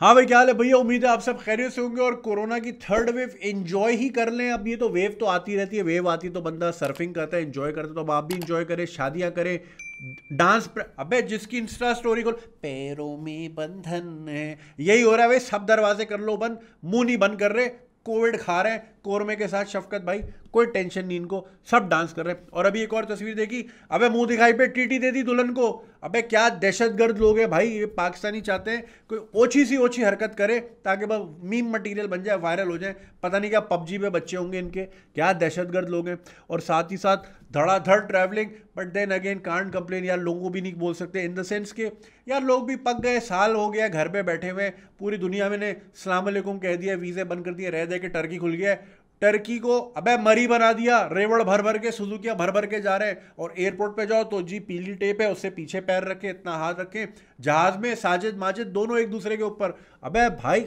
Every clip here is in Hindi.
हाँ भाई क्या हाल है भैया उम्मीद है आप सब खैरियत से होंगे और कोरोना की थर्ड वेव एंजॉय ही कर लें अब ये तो वेव तो आती रहती है वेव आती है तो बंदा सर्फिंग करता है एंजॉय करता है तो अब आप भी एंजॉय करें शादियां करें डांस अबे जिसकी इंस्टा स्टोरी खोल पैरों में बंधन है यही हो रहा है भाई सब दरवाजे कर लो बंद मुंह नहीं बंद कर रहे कोविड खा रहे हैं कोरमे के साथ शफकत भाई कोई टेंशन नहीं इनको सब डांस कर रहे हैं और अभी एक और तस्वीर देखी अबे मुंह दिखाई पे टीटी दे दी दुल्हन को अबे क्या दहशतगर्द लोग हैं भाई ये पाकिस्तानी चाहते हैं कोई ओछी सी ओछी हरकत करे ताकि बस मीम मटेरियल बन जाए वायरल हो जाए पता नहीं क्या पबजी पे बच्चे होंगे इनके क्या दहशतगर्द लोग हैं और साथ ही साथ धड़ाधड़ travelling but then again can't complain यार लोगों को भी नहीं बोल सकते इन द सेंस के यार लोग भी पक गए साल हो गया घर पे बैठे हुए पूरी दुनिया में ने सलामकुम कह दिया वीज़े बंद कर दिए रह दे के टर्की खुल गया है टर्की को अबे मरी बना दिया रेवड़ भर भर के सुजुकिया भर भर के जा रहे हैं और एयरपोर्ट पे जाओ तो जी पीली टेप है उससे पीछे पैर रखें इतना हाथ रखें जहाज में साजिद माजिद दोनों एक दूसरे के ऊपर अबे भाई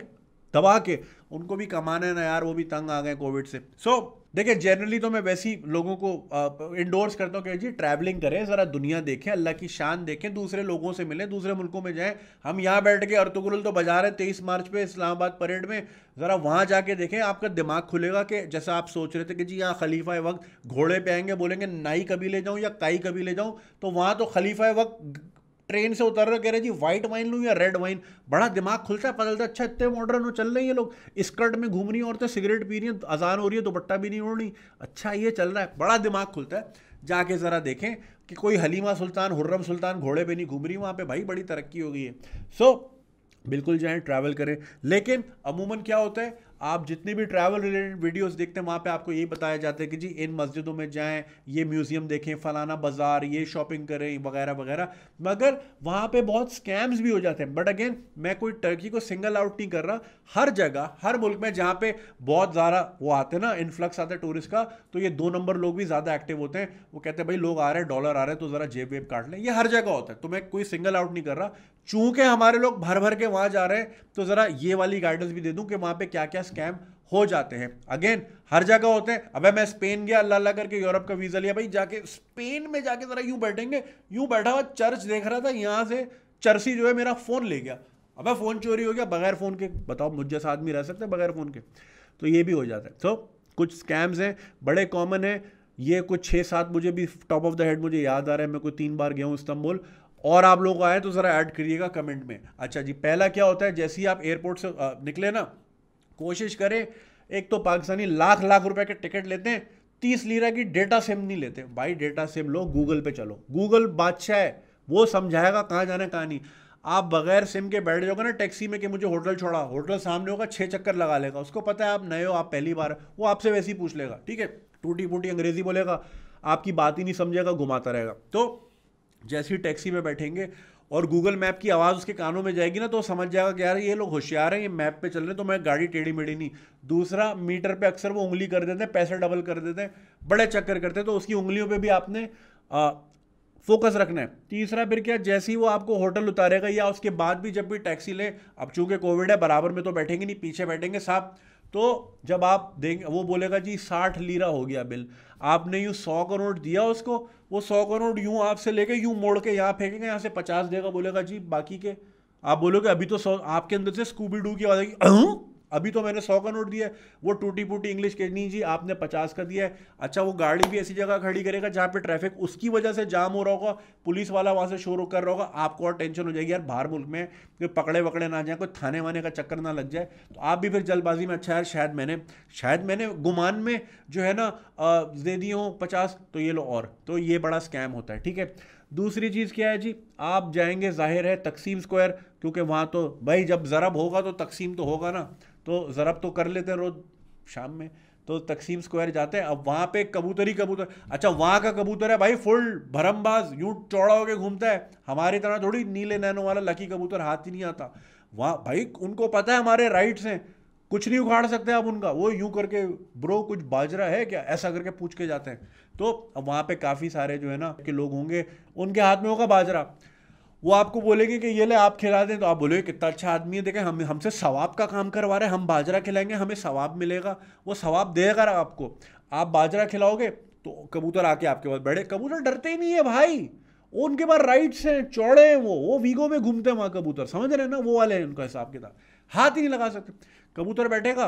दबा के उनको भी कमाना है ना यार वो भी तंग आ गए कोविड से सो so, देखिए जनरली तो मैं वैसे ही लोगों को इंडोर्स करता हूँ कि जी ट्रैवलिंग करें ज़रा दुनिया देखें अल्लाह की शान देखें दूसरे लोगों से मिलें दूसरे मुल्कों में जाएं हम यहाँ बैठ के अर्तगुल तो बजा रहे तेईस मार्च पे इस्लामाबाद परेड में ज़रा वहाँ जाके देखें आपका दिमाग खुलेगा कि जैसा आप सोच रहे थे कि जी यहाँ खलीफा वक्त घोड़े पे आएंगे बोलेंगे नाई कभी ले जाऊँ या काई कभी ले जाऊँ तो वहाँ तो खलीफा वक्त ट्रेन से उतर रहे हो कह रहे जी व्हाइट वाइन लूँ या रेड वाइन बड़ा दिमाग खुलता है पता चलता अच्छा इतने मॉडर्न हो चल रहे हैं लोग स्कर्ट में घूम रही औरतें सिगरेट पी रही हैं अजान हो रही है दुपट्टा भी नहीं उड़ रही अच्छा ये चल रहा है बड़ा दिमाग खुलता है जाके ज़रा देखें कि कोई हलीमा सुल्तान हुर्रम सुल्तान घोड़े पे नहीं घूम रही वहाँ पे भाई बड़ी तरक्की हो गई है सो so, बिल्कुल जाएँ ट्रैवल करें लेकिन अमूमन क्या होता है आप जितनी भी ट्रैवल रिलेटेड वीडियोस देखते हैं वहाँ पे आपको यही बताया जाता है कि जी इन मस्जिदों में जाएं ये म्यूज़ियम देखें फलाना बाज़ार ये शॉपिंग करें वगैरह वगैरह मगर वहाँ पे बहुत स्कैम्स भी हो जाते हैं बट अगेन मैं कोई टर्की को सिंगल आउट नहीं कर रहा हर जगह हर मुल्क में जहाँ पर बहुत ज़्यादा वो आते हैं ना इन्फ्लक्स आता है टूरिस्ट का तो ये दो नंबर लोग भी ज़्यादा एक्टिव होते हैं वो कहते हैं भाई लोग आ रहे हैं डॉलर आ रहे हैं तो ज़रा जेब वेब काट लें ये हर जगह होता है तो मैं कोई सिंगल आउट नहीं कर रहा चूँकि हमारे लोग भर भर के वहाँ जा रहे हैं तो ज़रा ये वाली गाइडेंस भी दे दूँ कि वहाँ पर क्या क्या स्कैम हो जाते हैं अगेन हर जगह होते हैं अब मैं स्पेन गया अल्लाह अल्लाह करके यूरोप का वीज़ा लिया भाई जाके स्पेन में जाके ज़रा यूं बैठेंगे यूं बैठा हुआ चर्च देख रहा था यहाँ से चर्सी जो है मेरा फ़ोन ले गया अब फ़ोन चोरी हो गया बगैर फ़ोन के बताओ मुझ जैसा आदमी रह सकते हैं बगैर फ़ोन के तो ये भी हो जाता है तो कुछ स्कैम्स हैं बड़े कॉमन हैं ये कुछ छः सात मुझे भी टॉप ऑफ द हेड मुझे याद आ रहा है मैं कोई तीन बार गया हूँ इस्तांबुल और आप लोग आए तो ज़रा ऐड करिएगा कमेंट में अच्छा जी पहला क्या होता है जैसे ही आप एयरपोर्ट से निकले ना कोशिश करें एक तो पाकिस्तानी लाख लाख रुपए के टिकट लेते हैं तीस लीरा की डेटा सिम नहीं लेते भाई डेटा सिम लो गूगल पे चलो गूगल बादशाह है वो समझाएगा कहाँ जाना कहाँ नहीं आप बगैर सिम के बैठ जाओगे ना टैक्सी में कि मुझे होटल छोड़ा होटल सामने होगा छः चक्कर लगा लेगा उसको पता है आप नए हो आप पहली बार वो आपसे वैसे ही पूछ लेगा ठीक है टूटी फूटी अंग्रेजी बोलेगा आपकी बात ही नहीं समझेगा घुमाता रहेगा तो जैसे ही टैक्सी में बैठेंगे और गूगल मैप की आवाज़ उसके कानों में जाएगी ना तो समझ जाएगा कि यार ये लोग होशियार हैं ये मैप पे चल रहे हैं तो मैं गाड़ी टेढ़ी मेढ़ी नहीं दूसरा मीटर पे अक्सर वो उंगली कर देते हैं पैसे डबल कर देते हैं बड़े चक्कर करते हैं तो उसकी उंगलियों पर भी आपने आ, फोकस रखना है तीसरा फिर क्या जैसे ही वो आपको होटल उतारेगा या उसके बाद भी जब भी टैक्सी लें अब चूंकि कोविड है बराबर में तो बैठेंगे नहीं पीछे बैठेंगे साहब तो जब आप देंगे वो बोलेगा जी साठ लीरा हो गया बिल आपने यूँ सौ करोड़ दिया उसको वो सौ करोड़ यूँ आपसे लेके यूँ मोड़ के यहाँ फेंकेंगे यहाँ से पचास देगा बोलेगा जी बाकी के आप बोलोगे अभी तो सौ आपके अंदर से स्कूबी डू की आवाज़ आएगी अभी तो मैंने सौ का नोट दिया है वो टूटी फूटी इंग्लिश नहीं जी आपने पचास का दिया है अच्छा वो गाड़ी भी ऐसी जगह खड़ी करेगा जहाँ पे ट्रैफिक उसकी वजह से जाम हो रहा होगा पुलिस वाला वहाँ से शोर कर रहा होगा आपको और टेंशन हो जाएगी यार बाहर मुल्क में तो पकड़े वकड़े ना जाए कोई थाने वाने का चक्कर ना लग जाए तो आप भी फिर जल्दबाजी में अच्छा यार शायद मैंने शायद मैंने गुमान में जो है ना दे दिए हूँ पचास तो ये लो और तो ये बड़ा स्कैम होता है ठीक है दूसरी चीज़ क्या है जी आप जाएंगे जाहिर है तकसीम स्क्वायर क्योंकि वहाँ तो भाई जब ज़रब होगा तो तकसीम तो होगा ना तो ज़रब तो कर लेते हैं रोज़ शाम में तो तकसीम स्क्वायर जाते हैं अब वहाँ पे कबूतर ही कबूतर अच्छा वहाँ का कबूतर है भाई फुल भरमबाज यूँ चौड़ा होकर घूमता है हमारी तरह थोड़ी नीले नैनों वाला लकी कबूतर हाथ ही नहीं आता वहाँ भाई उनको पता है हमारे राइट्स हैं कुछ नहीं उखाड़ सकते आप उनका वो यूँ करके ब्रो कुछ बाजरा है क्या ऐसा करके पूछ के जाते हैं तो अब वहाँ पे काफ़ी सारे जो है ना के लोग होंगे उनके हाथ में होगा बाजरा वो आपको बोलेंगे कि ये ले आप खिला दें तो आप बोलोगे कितना अच्छा आदमी है देखें हम हमसे सवाब का काम करवा रहे हैं हम बाजरा खिलाएंगे हमें सवाब मिलेगा वो सवाब देगा आपको आप बाजरा खिलाओगे तो कबूतर आके आपके पास बैठे कबूतर डरते ही नहीं है भाई उनके पास राइट्स हैं चौड़े हैं वो वो वीगो में घूमते हैं वहाँ कबूतर समझ रहे हैं ना वो वाले हैं उनका हिसाब किताब हाथ ही नहीं लगा सकते कबूतर बैठेगा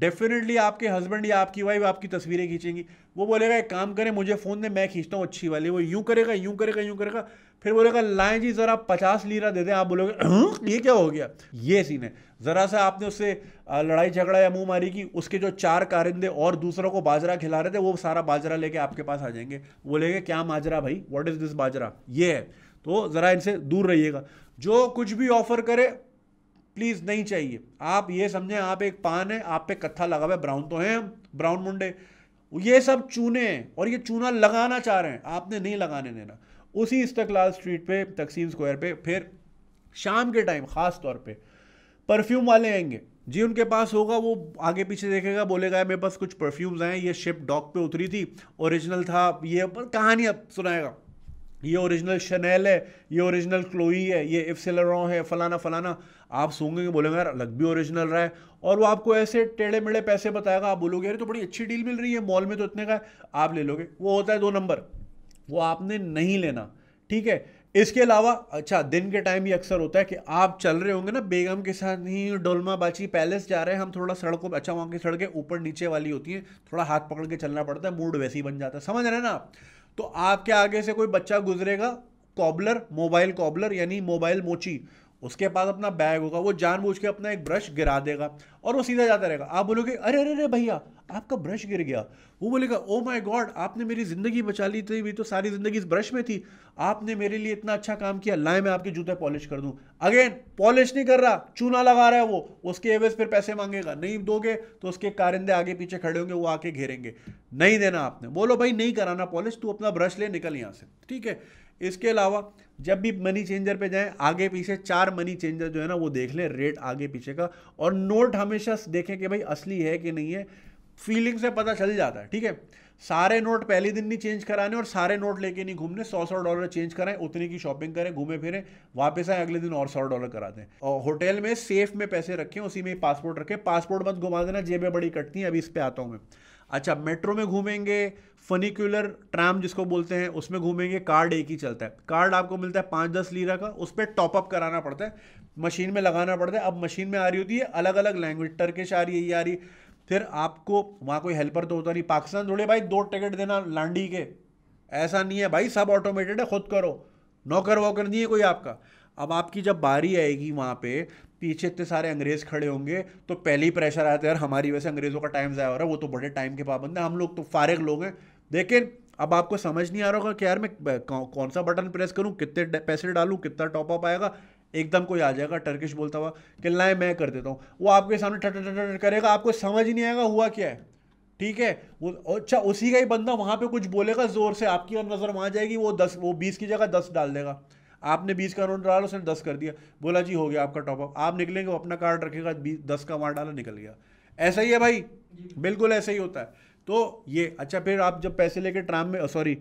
डेफिनेटली आपके हस्बैंड या आपकी वाइफ आपकी तस्वीरें खींचेंगी वो बोलेगा एक काम करें मुझे फ़ोन दे मैं खींचता हूँ अच्छी वाली वो यूँ करेगा यूँ करेगा यूँ करेगा फिर बोलेगा लाएँ जी ज़रा पचास लीरा दे दें आप बोलोगे हम्म, ये क्या हो गया ये सीन है ज़रा सा आपने उससे लड़ाई झगड़ा या मुँह मारी की उसके जो चार कारिंदे और दूसरों को बाजरा खिला रहे थे वो सारा बाजरा लेके आपके पास आ जाएंगे बोलेंगे क्या माजरा भाई वॉट इज़ दिस बाजरा ये है तो ज़रा इनसे दूर रहिएगा जो कुछ भी ऑफर करे प्लीज़ नहीं चाहिए आप ये समझें आप एक पान है आप पे कत्था लगा हुआ है ब्राउन तो हैं हम ब्राउन मुंडे ये सब चूने हैं और ये चूना लगाना चाह रहे हैं आपने नहीं लगाने देना उसी इस्तकलाल स्ट्रीट पे तकसीम स्क्वायर पे फिर शाम के टाइम ख़ास तौर पे परफ्यूम वाले आएंगे जी उनके पास होगा वो आगे पीछे देखेगा बोलेगा मेरे पास कुछ परफ्यूम्स हैं ये शिप डॉक पे उतरी थी ओरिजिनल था ये पर अब सुनाएगा ये ओरिजिनल शनैल है ये ओरिजिनल क्लोई है ये इफ्सिलरों है फलाना फलाना आप सूंगे बोलेंगे यार अलग भी ओरिजिनल रहा है और वो आपको ऐसे टेढ़े मेढ़े पैसे बताएगा आप बोलोगे यार तो बड़ी अच्छी डील मिल रही है मॉल में तो इतने का आप ले लोगे वो होता है दो नंबर वो आपने नहीं लेना ठीक है इसके अलावा अच्छा दिन के टाइम भी अक्सर होता है कि आप चल रहे होंगे ना बेगम के साथ नहीं डोलमा बाची पैलेस जा रहे हैं हम थोड़ा सड़कों अच्छा वहाँ की सड़कें ऊपर नीचे वाली होती हैं थोड़ा हाथ पकड़ के चलना पड़ता है मूड वैसे ही बन जाता है समझ रहे हैं ना आप तो आपके आगे से कोई बच्चा गुजरेगा कॉबलर मोबाइल कॉबलर यानी मोबाइल मोची उसके पास अपना बैग होगा वो जानबूझ के अपना एक ब्रश गिरा देगा और वो सीधा जाता रहेगा आप बोलोगे अरे अरे अरे भैया आपका ब्रश गिर गया वो बोलेगा ओ माय गॉड आपने मेरी ज़िंदगी बचा ली थी भी तो सारी ज़िंदगी इस ब्रश में थी आपने मेरे लिए इतना अच्छा काम किया लाए मैं आपके जूते पॉलिश कर दूं अगेन पॉलिश नहीं कर रहा चूना लगा रहा है वो उसके एवेज फिर पैसे मांगेगा नहीं दोगे तो उसके कारिंदे आगे पीछे खड़े होंगे वो आके घेरेंगे नहीं देना आपने बोलो भाई नहीं कराना पॉलिश तू अपना ब्रश ले निकल यहाँ से ठीक है इसके अलावा जब भी मनी चेंजर पे जाएं आगे पीछे चार मनी चेंजर जो है ना वो देख लें रेट आगे पीछे का और नोट हमें हमेशा देखें कि भाई असली है कि नहीं है फीलिंग से पता चल जाता है ठीक है सारे नोट पहले दिन नहीं चेंज कराने और सारे नोट लेके नहीं घूमने सौ सौ डॉलर चेंज कराएं उतने की शॉपिंग करें घूमे फिरें वापस आए अगले दिन और सौ डॉलर करा दें और होटल में सेफ में पैसे रखें उसी में पासपोर्ट रखें पासपोर्ट मत घुमा देना जेबें बड़ी कटती हैं अभी इस पर आता हूँ मैं अच्छा मेट्रो में घूमेंगे फनिक्यूलर ट्राम जिसको बोलते हैं उसमें घूमेंगे कार्ड एक ही चलता है कार्ड आपको मिलता है पाँच दस लीरा का उस पर टॉपअप कराना पड़ता है मशीन में लगाना पड़ता है अब मशीन में आ रही होती है अलग अलग लैंग्वेज टर्किश आ रही है ये आ रही फिर आपको वहाँ कोई हेल्पर तो होता नहीं पाकिस्तान थोड़े भाई दो टिकट देना लांडी के ऐसा नहीं है भाई सब ऑटोमेटेड है खुद करो नौकर वोकर नहीं है कोई आपका अब आपकी जब बारी आएगी वहाँ पे पीछे इतने सारे अंग्रेज़ खड़े होंगे तो पहले ही प्रेशर आया था यार हमारी वैसे अंग्रेज़ों का टाइम ज़्यादा हो रहा है वो तो बड़े टाइम के पाबंद है हम लोग तो फारग लोग हैं लेकिन अब आपको समझ नहीं आ रहा होगा कि यार मैं कौन सा बटन प्रेस करूँ कितने पैसे डालूँ कितना टॉपअप आएगा एकदम कोई आ जाएगा टर्किश बोलता हुआ कि लाए मैं कर देता हूँ वो आपके सामने टट टट टट करेगा आपको समझ नहीं आएगा हुआ क्या है ठीक है वो अच्छा उसी का ही बंदा वहाँ पे कुछ बोलेगा ज़ोर से आपकी नज़र वहाँ जाएगी वो दस वो बीस की जगह दस डाल देगा आपने बीस का नोट डाला उसने दस कर दिया बोला जी हो गया आपका टॉपअप आप निकलेंगे वो अपना कार्ड रखेगा बीस दस का वहाँ डाला निकल गया ऐसा ही है भाई बिल्कुल ऐसा ही होता है तो ये अच्छा फिर आप जब पैसे लेके ट्राम में सॉरी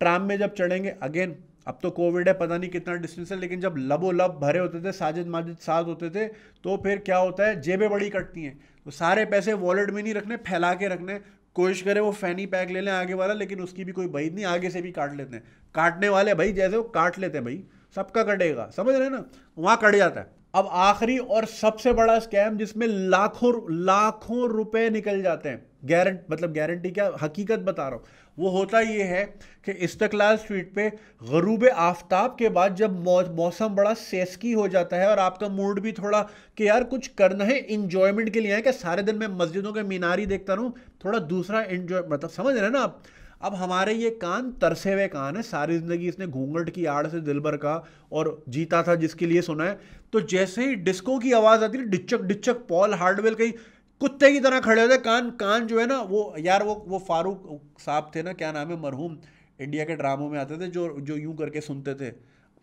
ट्राम में जब चढ़ेंगे अगेन अब तो कोविड है पता नहीं कितना डिस्टेंस है लेकिन जब लबो लब भरे होते थे साजिद माजिद साथ होते थे तो फिर क्या होता है जेबें बड़ी कटती हैं तो सारे पैसे वॉलेट में नहीं रखने फैला के रखने कोशिश करें वो फैनी पैक ले लें आगे वाला लेकिन उसकी भी कोई बहीद नहीं आगे से भी काट लेते हैं काटने वाले भाई जैसे वो काट लेते हैं भाई सबका कटेगा समझ रहे ना वहाँ कट जाता है अब आखिरी और सबसे बड़ा स्कैम जिसमें लाखों लाखों रुपए निकल जाते हैं गारंट मतलब गारंटी क्या हकीकत बता रहा हूँ वो होता ये है कि इस्तकलाल स्ट्रीट पे गरूब आफ्ताब के बाद जब मौसम बड़ा सेस्की हो जाता है और आपका मूड भी थोड़ा कि यार कुछ करना है इन्जॉयमेंट के लिए है कि सारे दिन मैं मस्जिदों के मीनारी देखता रहूँ थोड़ा दूसरा इन्जॉय मतलब समझ रहे ना आप अब हमारे ये कान तरसे हुए कान है सारी ज़िंदगी इसने घूंघट की आड़ से दिल भर का और जीता था जिसके लिए सुना है तो जैसे ही डिस्को की आवाज़ आती है डिचक डिचक पॉल हार्डवेल कहीं कुत्ते की तरह खड़े होते कान कान जो है ना वो यार वो वो फारूक साहब थे ना क्या नाम है मरहूम इंडिया के ड्रामों में आते थे जो जो यूं करके सुनते थे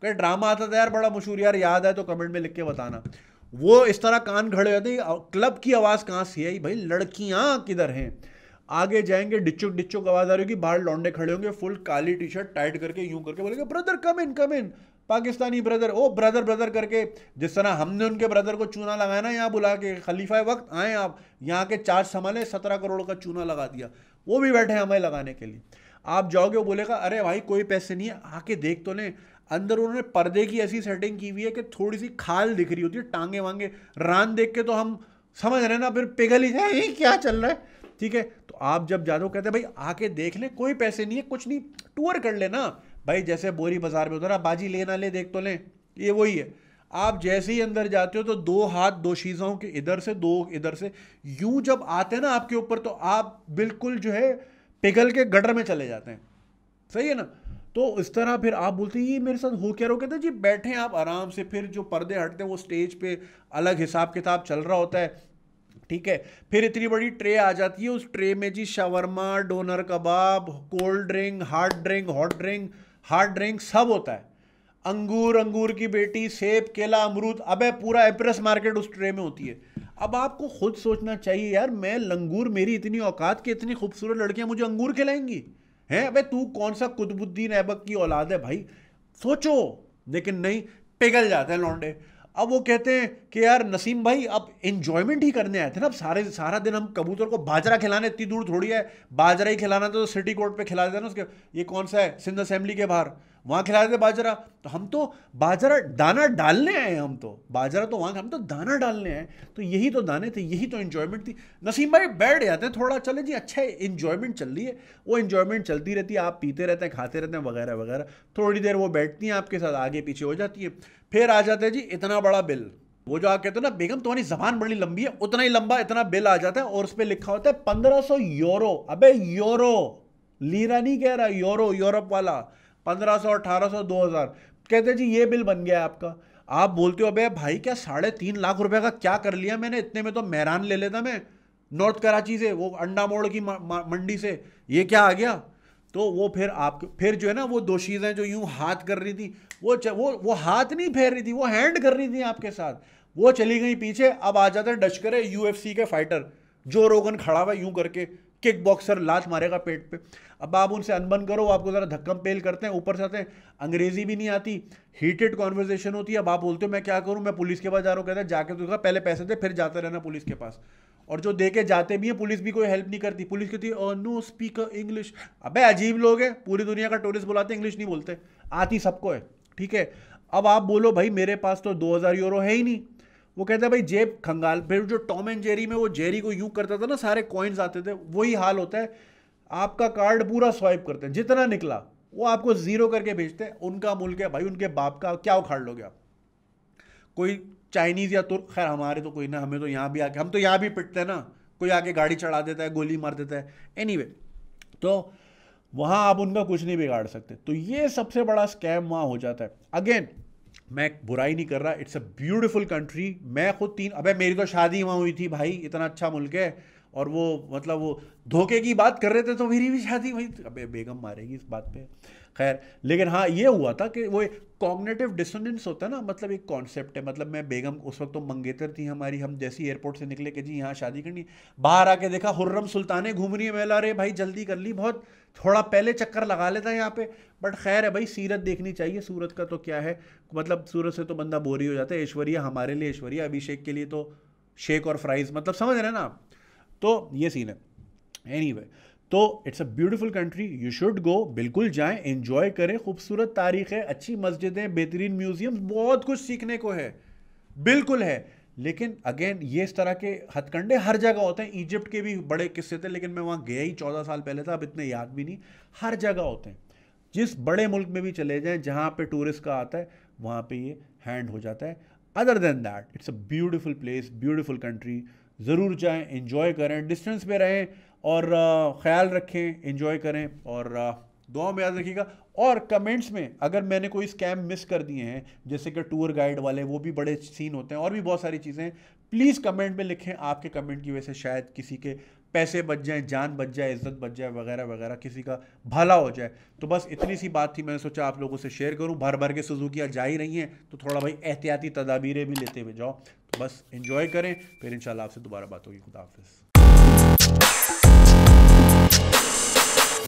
कहीं ड्रामा आता था यार बड़ा मशहूर यार याद है तो कमेंट में लिख के बताना वो इस तरह कान खड़े होते क्लब की आवाज़ कहाँ से आई भाई लड़कियाँ किधर हैं आगे जाएंगे डिचुक डिचुक आवाज आ रही होगी बाहर लौंडे खड़े होंगे फुल काली टी शर्ट टाइट करके यूं करके बोलेंगे brother come in come in Pakistani brother oh brother brother करके जिस तरह हमने उनके ब्रदर को चूना लगाया ना यहाँ बुला के खलीफा वक्त आए आप यहाँ के चार्ज संभाले सत्रह करोड़ का चूना लगा दिया वो भी बैठे हमें लगाने के लिए आप जाओगे वो बोलेगा अरे भाई कोई पैसे नहीं है आके देख तो ले अंदर उन्होंने पर्दे की ऐसी सेटिंग की हुई है कि थोड़ी सी खाल दिख रही होती है टांगे वांगे रान देख के तो हम समझ रहे ना फिर पिघल ही जाए क्या चल रहा है ठीक है तो आप जब जाते हो कहते हैं भाई आके देख ले कोई पैसे नहीं है कुछ नहीं टूर कर लेना भाई जैसे बोरी बाजार में होता ना बाजी ले ना ले देख तो लें ये वही है आप जैसे ही अंदर जाते हो तो दो हाथ दो शीज़ों के इधर से दो इधर से यूं जब आते हैं ना आपके ऊपर तो आप बिल्कुल जो है पिघल के गटर में चले जाते हैं सही है ना तो इस तरह फिर आप बोलते हैं ये मेरे साथ हो क्या रो कहते जी बैठे आप आराम से फिर जो पर्दे हटते हैं वो स्टेज पे अलग हिसाब किताब चल रहा होता है ठीक है फिर इतनी बड़ी ट्रे आ जाती है उस ट्रे में जी shawarma doner kebab cold drink hard drink hot drink hard drink सब होता है अंगूर अंगूर की बेटी सेब केला अमरूद अबे पूरा एप्रेस मार्केट उस ट्रे में होती है अब आपको खुद सोचना चाहिए यार मैं लंगूर मेरी इतनी औकात की इतनी खूबसूरत लड़कियां मुझे अंगूर खिलाएंगी हैं अबे तू कौन सा कुतबुद्दीन ऐबक की औलाद है भाई सोचो लेकिन नहीं पिघल जाते हैं लौंडे अब वो कहते हैं कि यार नसीम भाई अब इन्जॉयमेंट ही करने आए थे ना अब सारे सारा दिन हम कबूतर को बाजरा खिलाने इतनी दूर थोड़ी है बाजरा ही खिलाना तो सिटी कोर्ट पे खिला देते ना उसके ये कौन सा है सिंध असेंबली के बाहर वहाँ खिला रहे थे बाजरा तो हम तो बाजरा दाना डालने आए हैं हम तो बाजरा तो वहाँ हम तो दाना डालने आए तो यही तो दाने थे यही तो इन्जॉयमेंट थी नसीम भाई बैठ जाते हैं थोड़ा चले जी अच्छा इन्जॉयमेंट चल रही है वो इन्जॉयमेंट चलती रहती है आप पीते रहते हैं खाते रहते हैं वगैरह वगैरह थोड़ी देर वो बैठती हैं आपके साथ आगे पीछे हो जाती है फिर आ जाते हैं जी इतना बड़ा बिल वो जो आप कहते हो ना बेगम तुम्हारी जबान बड़ी लंबी है उतना ही लंबा इतना बिल आ जाता है और उस पर लिखा होता है पंद्रह सौ यूरो अबे यूरो लीरा नहीं कह रहा यूरो यूरोप वाला पंद्रह सौ अठारह सौ दो हज़ार कहते जी ये बिल बन गया है आपका आप बोलते हो अबे भाई क्या साढ़े तीन लाख रुपए का क्या कर लिया मैंने इतने में तो मैरान ले लेता मैं नॉर्थ कराची से वो अंडा मोड़ की मंडी से ये क्या आ गया तो वो फिर आप फिर जो है ना वो दो चीज़ें जो यूँ हाथ कर रही थी वो वो वो हाथ नहीं फेर रही थी वो हैंड कर रही थी आपके साथ वो चली गई पीछे अब आ जाते करे यू के फाइटर जो रोगन खड़ा हुआ यूं करके किक बॉक्सर लात मारेगा पेट पे अब आप उनसे अनबन करो आपको ज़रा धक्कम पेल करते हैं ऊपर से आते हैं अंग्रेजी भी नहीं आती हीटेड कॉन्वर्जेशन होती है अब आप बोलते हो मैं क्या करूँ मैं पुलिस के पास जा रहा हूँ कहते हैं जाके तो पहले पैसे दे फिर जाते रहना पुलिस के पास और जो दे के जाते भी हैं पुलिस भी कोई हेल्प नहीं करती पुलिस कहती है नो स्पीकर इंग्लिश अबे अजीब लोग हैं पूरी दुनिया का टूरिस्ट बुलाते इंग्लिश नहीं बोलते आती सबको है ठीक है अब आप बोलो भाई मेरे पास तो हजार यूरो है ही नहीं वो कहता है भाई जेब खंगाल फिर जो टॉम एंड जेरी में वो जेरी को यूज करता था ना सारे कॉइन्स आते थे वही हाल होता है आपका कार्ड पूरा स्वाइप करते हैं जितना निकला वो आपको ज़ीरो करके भेजते हैं उनका मुल्क है भाई उनके बाप का क्या उखाड़ लोगे आप कोई चाइनीज़ या तुर्क खैर हमारे तो कोई ना हमें तो यहाँ भी आके हम तो यहाँ भी पिटते हैं ना कोई आके गाड़ी चढ़ा देता है गोली मार देता है एनी anyway, तो वहाँ आप उनका कुछ नहीं बिगाड़ सकते तो ये सबसे बड़ा स्कैम वहाँ हो जाता है अगेन मैं बुराई नहीं कर रहा इट्स अ ब्यूटिफुल कंट्री मैं खुद तीन अबे मेरी तो शादी वहाँ हुई थी भाई इतना अच्छा मुल्क है और वो मतलब वो धोखे की बात कर रहे थे तो मेरी भी शादी वही अबे बेगम मारेगी इस बात पे खैर लेकिन हाँ ये हुआ था कि वो कॉग्नेटिव डिसोनेंस होता है ना मतलब एक कॉन्सेप्ट है मतलब मैं बेगम उस वक्त तो मंगेतर थी हमारी हम जैसी एयरपोर्ट से निकले कि जी यहाँ शादी करनी बाहर आके देखा हुर्रम सुल्ताने घूम रही है मेला अरे भाई जल्दी कर ली बहुत थोड़ा पहले चक्कर लगा लेता है यहाँ पे बट खैर है भाई सीरत देखनी चाहिए सूरत का तो क्या है मतलब सूरत से तो बंदा बोर ही हो जाता है ऐश्वर्या हमारे लिए ऐश्वर्या अभिषेक के लिए तो शेक और फ्राइज़ मतलब समझ रहे हैं ना आप तो ये सीन है एनी anyway, तो it's a beautiful country you should go बिल्कुल जाएं इंजॉय करें खूबसूरत तारीख है अच्छी मस्जिदें बेहतरीन म्यूजियम्स बहुत कुछ सीखने को है बिल्कुल है लेकिन अगेन ये इस तरह के हथकंडे हर जगह होते हैं इजिप्ट के भी बड़े किस्से थे लेकिन मैं वहाँ गया ही चौदह साल पहले था अब इतने याद भी नहीं हर जगह होते हैं जिस बड़े मुल्क में भी चले जाएं जहाँ पे टूरिस्ट का आता है वहाँ पे ये हैंड हो जाता है other than that it's a beautiful place beautiful country ज़रूर जाएँ इंजॉय करें डिस्टेंस पे रहें और ख्याल रखें इंजॉय करें और दुआ में याद रखिएगा और कमेंट्स में अगर मैंने कोई स्कैम मिस कर दिए हैं जैसे कि टूर गाइड वाले वो भी बड़े सीन होते हैं और भी बहुत सारी चीज़ें प्लीज़ कमेंट में लिखें आपके कमेंट की वजह से शायद किसी के पैसे बच जाए जान बच जाए इज्जत बच जाए वगैरह वगैरह किसी का भला हो जाए तो बस इतनी सी बात थी मैंने सोचा आप लोगों से शेयर करूं भर भर के सुजुकियाँ जा ही रही हैं तो थोड़ा भाई एहतियाती तदाबीरें भी लेते हुए जाओ तो बस इन्जॉय करें फिर इंशाल्लाह आपसे दोबारा बात होगी खुदा